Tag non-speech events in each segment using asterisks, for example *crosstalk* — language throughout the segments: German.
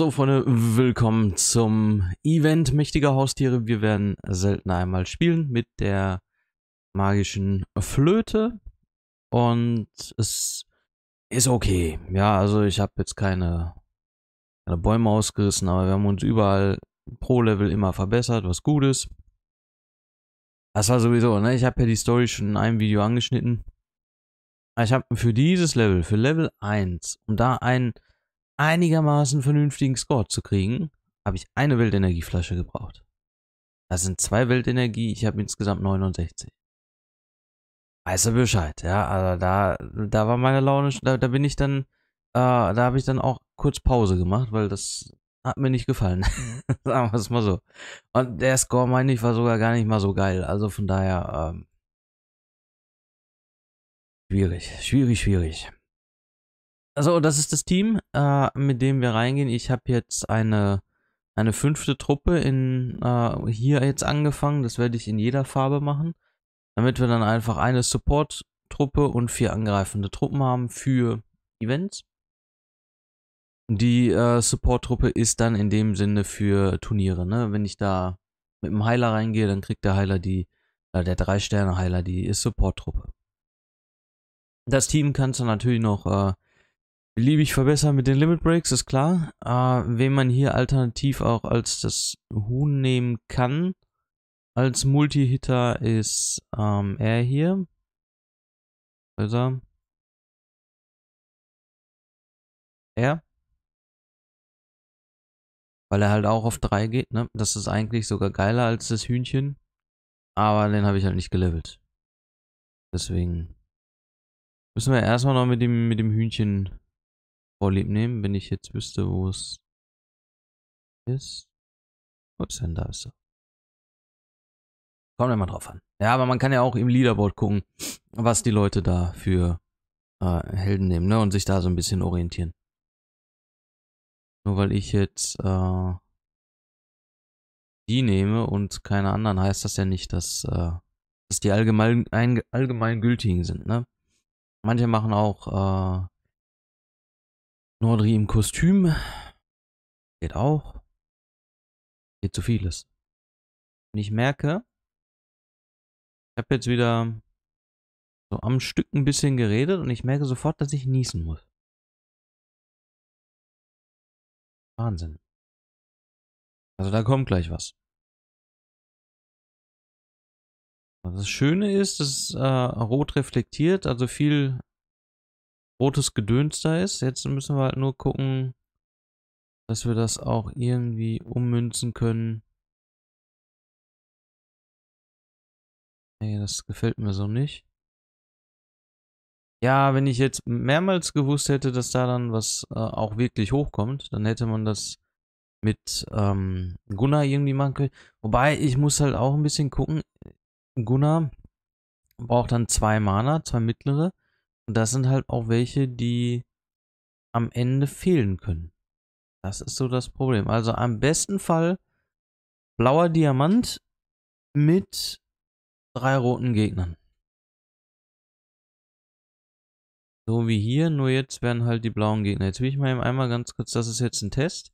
So, Freunde, willkommen zum Event Mächtiger Haustiere. Wir werden selten einmal spielen mit der magischen Flöte. Und es ist okay. Ja, also ich habe jetzt keine, keine Bäume ausgerissen, aber wir haben uns überall pro Level immer verbessert, was gut ist. Das war sowieso, ne? Ich habe ja die Story schon in einem Video angeschnitten. Ich habe für dieses Level, für Level 1, um da einen einigermaßen vernünftigen Score zu kriegen, habe ich eine Weltenergieflasche gebraucht. Das sind zwei Weltenergie, ich habe insgesamt 69. Weißt du Bescheid, ja, also da, da war meine Laune, da, da bin ich dann, äh, da habe ich dann auch kurz Pause gemacht, weil das hat mir nicht gefallen. Mhm. *laughs* Sagen wir es mal so. Und der Score, meine ich, war sogar gar nicht mal so geil. Also von daher, ähm, schwierig, schwierig, schwierig. Also, das ist das Team, äh, mit dem wir reingehen. Ich habe jetzt eine, eine fünfte Truppe in äh, hier jetzt angefangen. Das werde ich in jeder Farbe machen. Damit wir dann einfach eine Support-Truppe und vier angreifende Truppen haben für Events. Die äh, Support-Truppe ist dann in dem Sinne für Turniere. Ne? Wenn ich da mit dem Heiler reingehe, dann kriegt der Heiler die, äh, der 3-Sterne-Heiler die Support-Truppe. Das Team kannst du natürlich noch äh, beliebig verbessern mit den Limit Breaks, ist klar. Äh, wen man hier alternativ auch als das Huhn nehmen kann, als Multi-Hitter ist ähm, er hier. Also. er. Er. Weil er halt auch auf 3 geht, ne? Das ist eigentlich sogar geiler als das Hühnchen. Aber den habe ich halt nicht gelevelt. Deswegen müssen wir erstmal noch mit dem, mit dem Hühnchen Vorlieb nehmen, wenn ich jetzt wüsste, wo es ist. Wo ist denn da? Ist er. Kommt immer drauf an. Ja, aber man kann ja auch im Leaderboard gucken, was die Leute da für äh, Helden nehmen, ne? Und sich da so ein bisschen orientieren. Nur weil ich jetzt äh, die nehme und keine anderen, heißt das ja nicht, dass, äh, dass die allgemein, allgemein gültigen sind, ne? Manche machen auch äh, Nordri im Kostüm. Geht auch. Geht zu vieles. Und ich merke, ich habe jetzt wieder so am Stück ein bisschen geredet und ich merke sofort, dass ich niesen muss. Wahnsinn. Also da kommt gleich was. Das Schöne ist, es äh, rot reflektiert, also viel rotes Gedöns da ist. Jetzt müssen wir halt nur gucken, dass wir das auch irgendwie ummünzen können. Nee, das gefällt mir so nicht. Ja, wenn ich jetzt mehrmals gewusst hätte, dass da dann was äh, auch wirklich hochkommt, dann hätte man das mit ähm, Gunnar irgendwie machen können. Wobei, ich muss halt auch ein bisschen gucken. Gunnar braucht dann zwei Mana, zwei mittlere. Und das sind halt auch welche, die am Ende fehlen können. Das ist so das Problem. Also am besten Fall blauer Diamant mit drei roten Gegnern. So wie hier, nur jetzt werden halt die blauen Gegner. Jetzt will ich mal eben einmal ganz kurz, das ist jetzt ein Test.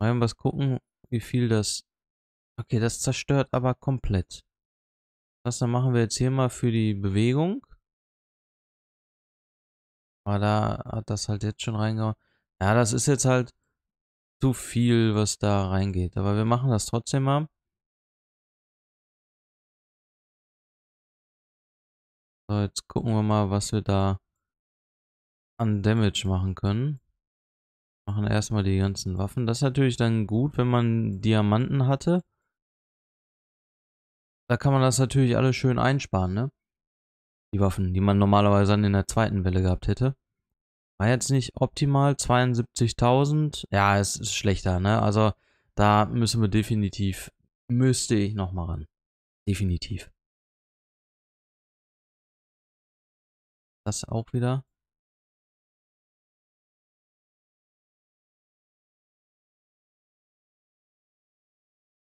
Mal eben was gucken, wie viel das... Okay, das zerstört aber komplett. Das dann machen wir jetzt hier mal für die Bewegung. Aber da hat das halt jetzt schon reingehauen. Ja, das ist jetzt halt zu viel, was da reingeht. Aber wir machen das trotzdem mal. So, jetzt gucken wir mal, was wir da an Damage machen können. Machen erstmal die ganzen Waffen. Das ist natürlich dann gut, wenn man Diamanten hatte. Da kann man das natürlich alles schön einsparen, ne? Die Waffen, die man normalerweise dann in der zweiten Welle gehabt hätte. War jetzt nicht optimal, 72.000. Ja, es ist schlechter, ne? Also da müssen wir definitiv, müsste ich nochmal ran. Definitiv. Das auch wieder.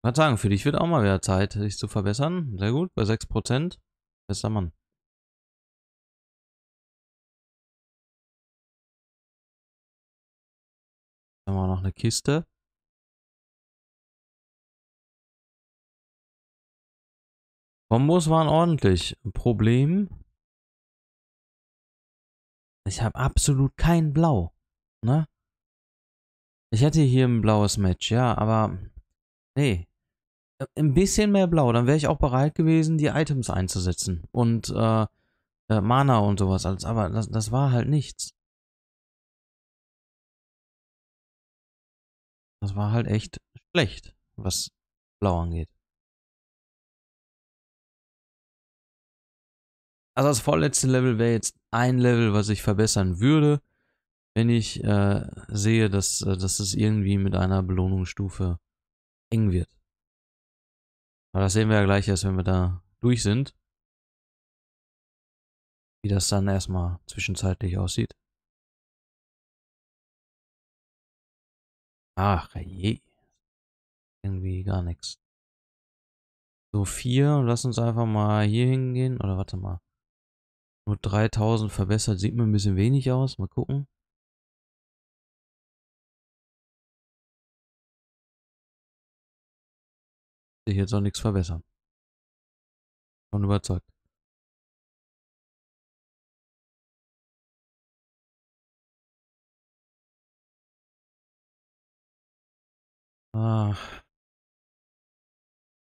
Ich kann sagen, für dich wird auch mal wieder Zeit, dich zu verbessern. Sehr gut, bei 6%. Bester Mann. haben wir noch eine Kiste. Kombos waren ordentlich. Problem? Ich habe absolut kein Blau. Ne? Ich hätte hier ein blaues Match, ja, aber nee. Ein bisschen mehr Blau, dann wäre ich auch bereit gewesen, die Items einzusetzen und äh, äh, Mana und sowas alles. Aber das, das war halt nichts. Das war halt echt schlecht, was Blau angeht. Also das vorletzte Level wäre jetzt ein Level, was ich verbessern würde, wenn ich äh, sehe, dass, äh, dass es irgendwie mit einer Belohnungsstufe eng wird. Aber das sehen wir ja gleich erst, wenn wir da durch sind. Wie das dann erstmal zwischenzeitlich aussieht. Ach je. Irgendwie gar nichts. So, 4. Lass uns einfach mal hier hingehen. Oder warte mal. Nur 3000 verbessert. Sieht mir ein bisschen wenig aus. Mal gucken. Sich jetzt auch nichts verbessern. Von überzeugt. Ah.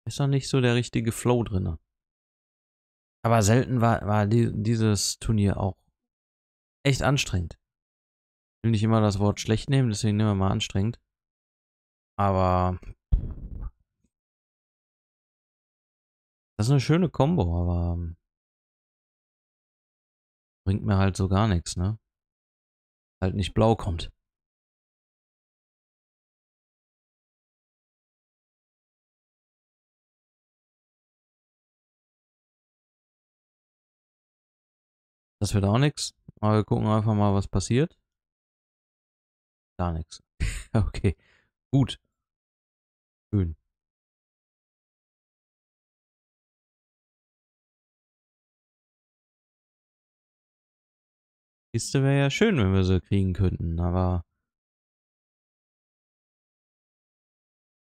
Ist noch nicht so der richtige Flow drin. Aber selten war, war die, dieses Turnier auch echt anstrengend. Ich will nicht immer das Wort schlecht nehmen, deswegen nehmen wir mal anstrengend. Aber. Das ist eine schöne Combo, aber. Bringt mir halt so gar nichts, ne? Halt nicht blau kommt. Das wird auch nichts. Aber wir gucken einfach mal, was passiert. Gar nichts. *laughs* Okay. Gut. Schön. Kiste wäre ja schön, wenn wir sie kriegen könnten, aber.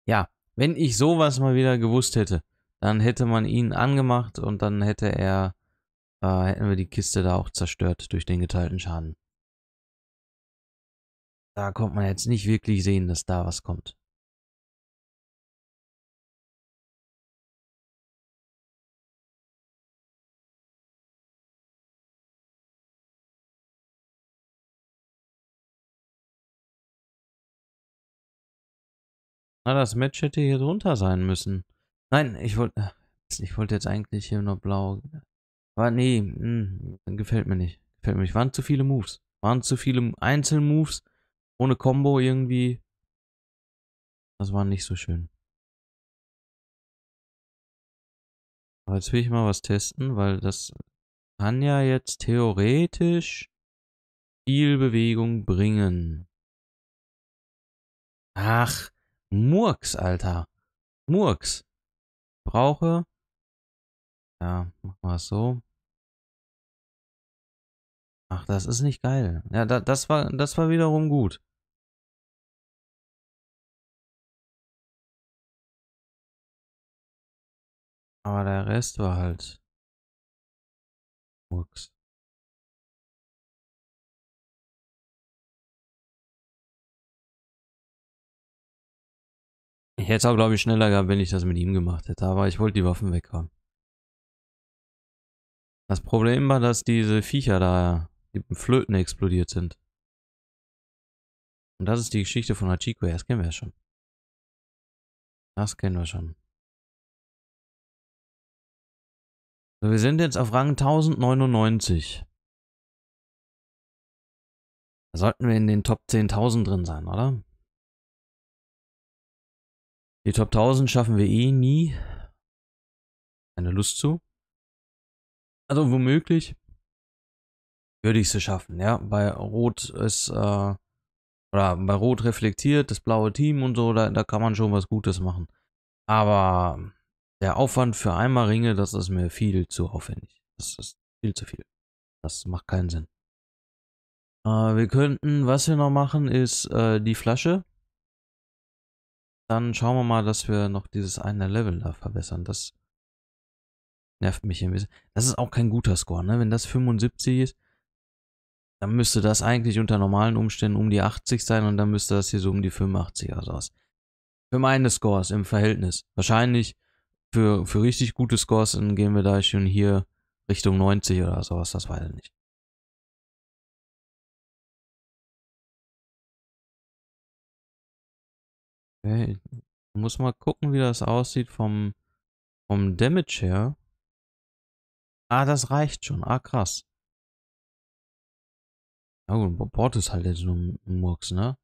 Ja, wenn ich sowas mal wieder gewusst hätte, dann hätte man ihn angemacht und dann hätte er äh, hätten wir die Kiste da auch zerstört durch den geteilten Schaden. Da konnte man jetzt nicht wirklich sehen, dass da was kommt. Na, das Match hätte hier drunter sein müssen. Nein, ich wollte... Ich wollte jetzt eigentlich hier nur blau war, nee, mh, mm, gefällt mir nicht. Gefällt mir nicht. Waren zu viele Moves. Waren zu viele Einzelmoves ohne Combo irgendwie. Das war nicht so schön. Aber jetzt will ich mal was testen, weil das kann ja jetzt theoretisch viel Bewegung bringen. Ach, Murks, Alter. Murks. Brauche. Ja, machen wir es so. Ach, das ist nicht geil. Ja, da, das, war, das war wiederum gut. Aber der Rest war halt... Murks. Ich hätte es auch, glaube ich, schneller gehabt, wenn ich das mit ihm gemacht hätte, aber ich wollte die Waffen weghaben. Das Problem war, dass diese Viecher da die Flöten explodiert sind. Und das ist die Geschichte von Hachiko. das kennen wir ja schon. Das kennen wir schon. So, wir sind jetzt auf Rang 1099. Da sollten wir in den Top 10.000 drin sein, oder? Die Top 1000 schaffen wir eh nie. Keine Lust zu. Also womöglich würde ich sie schaffen, ja. Bei Rot ist, äh, oder bei Rot reflektiert, das blaue Team und so, da, da kann man schon was Gutes machen. Aber der Aufwand für einmal Ringe, das ist mir viel zu aufwendig. Das ist viel zu viel. Das macht keinen Sinn. Äh, wir könnten, was wir noch machen, ist äh, die Flasche. Dann schauen wir mal, dass wir noch dieses eine Level da verbessern. Das nervt mich ein bisschen. Das ist auch kein guter Score, ne? Wenn das 75 ist, dann müsste das eigentlich unter normalen Umständen um die 80 sein und dann müsste das hier so um die 85 oder sowas. für meine Scores im Verhältnis. Wahrscheinlich für, für richtig gute Scores dann gehen wir da schon hier Richtung 90 oder sowas, das weiß ich nicht. Okay, muss mal gucken, wie das aussieht vom, vom Damage her. Ah, das reicht schon. Ah, krass. Ja gut, ist halt jetzt nur Murks, ne?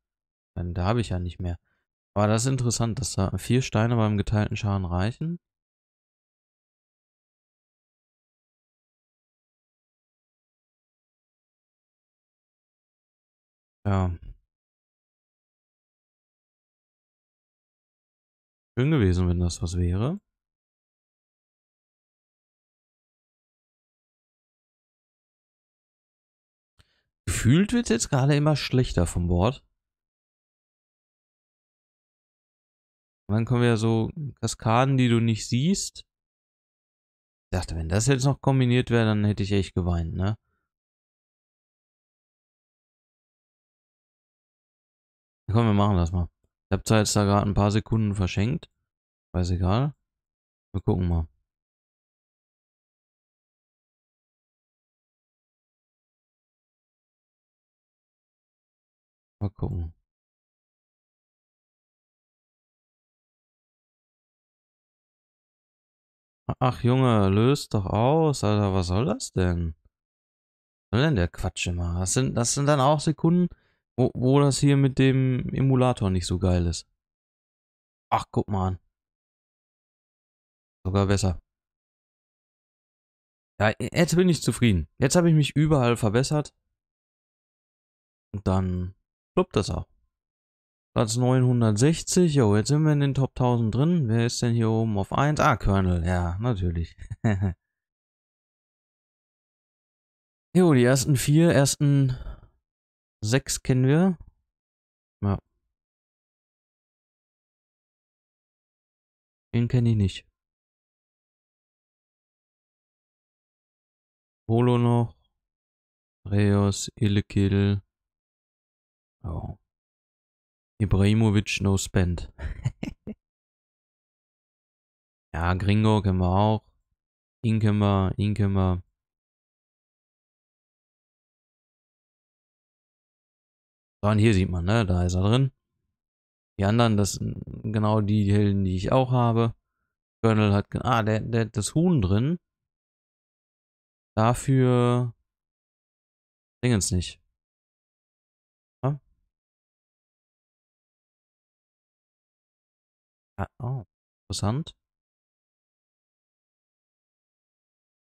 Dann, da habe ich ja nicht mehr. Aber das ist interessant, dass da vier Steine beim geteilten Schaden reichen. Ja. Schön gewesen, wenn das was wäre. gefühlt wird jetzt gerade immer schlechter vom Board. Dann kommen ja so Kaskaden, die du nicht siehst. Ich dachte, wenn das jetzt noch kombiniert wäre, dann hätte ich echt geweint, ne? Komm, wir machen das mal. Ich habe zwar jetzt da gerade ein paar Sekunden verschenkt. Weiß egal. Wir gucken mal. Mal gucken. Ach Junge, löst doch aus, Alter, was soll das denn? Was soll denn der Quatsch immer? Das sind, das sind dann auch Sekunden, wo, wo das hier mit dem Emulator nicht so geil ist. Ach, guck mal an. Sogar besser. Ja, jetzt bin ich zufrieden. Jetzt habe ich mich überall verbessert. Und dann Kloppt das auch. Platz 960. Jo, jetzt sind wir in den Top 1000 drin. Wer ist denn hier oben auf 1? Ah, Colonel. Ja, natürlich. *laughs* jo, die ersten vier, ersten sechs kennen wir. Ja. Den kenne ich nicht. Holo noch. Reos, Illekill. Oh. Ibrahimovic no spend. *laughs* ja, Gringo können wir auch. Ihn können wir, ihn können wir. So, und hier sieht man, ne? Da ist er drin. Die anderen, das sind genau die Helden, die ich auch habe. Colonel hat, ah, der, der hat das Huhn drin. Dafür Dingens nicht. Ah, oh, interessant.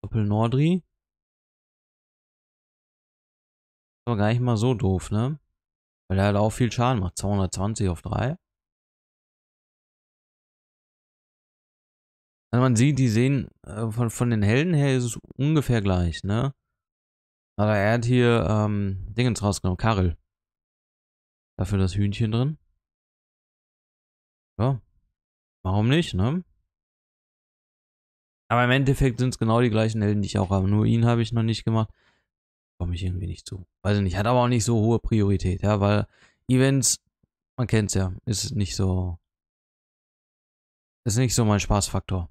Doppel Nordri. Aber gar nicht mal so doof, ne? Weil er halt auch viel Schaden macht. 220 auf 3. Also man sieht, die sehen, äh, von, von den Helden her ist es ungefähr gleich, ne? Aber er hat hier ähm, Dingens rausgenommen, Karel. Dafür das Hühnchen drin. Ja. Warum nicht, ne? Aber im Endeffekt sind es genau die gleichen Helden, die ich auch habe. Nur ihn habe ich noch nicht gemacht. Komme ich irgendwie nicht zu. Weiß ich nicht. Hat aber auch nicht so hohe Priorität, ja, weil Events, man kennt es ja, ist nicht so. Ist nicht so mein Spaßfaktor.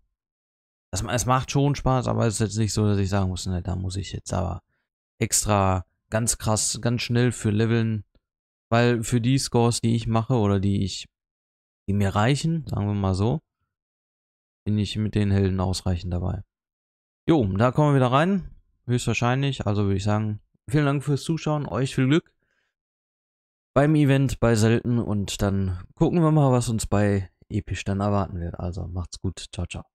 Das, es macht schon Spaß, aber es ist jetzt nicht so, dass ich sagen muss, ne, da muss ich jetzt aber extra ganz krass, ganz schnell für Leveln, weil für die Scores, die ich mache oder die ich die mir reichen, sagen wir mal so, bin ich mit den Helden ausreichend dabei. Jo, da kommen wir wieder rein. Höchstwahrscheinlich. Also würde ich sagen, vielen Dank fürs Zuschauen. Euch viel Glück beim Event bei Selten. Und dann gucken wir mal, was uns bei Episch dann erwarten wird. Also macht's gut. Ciao, ciao.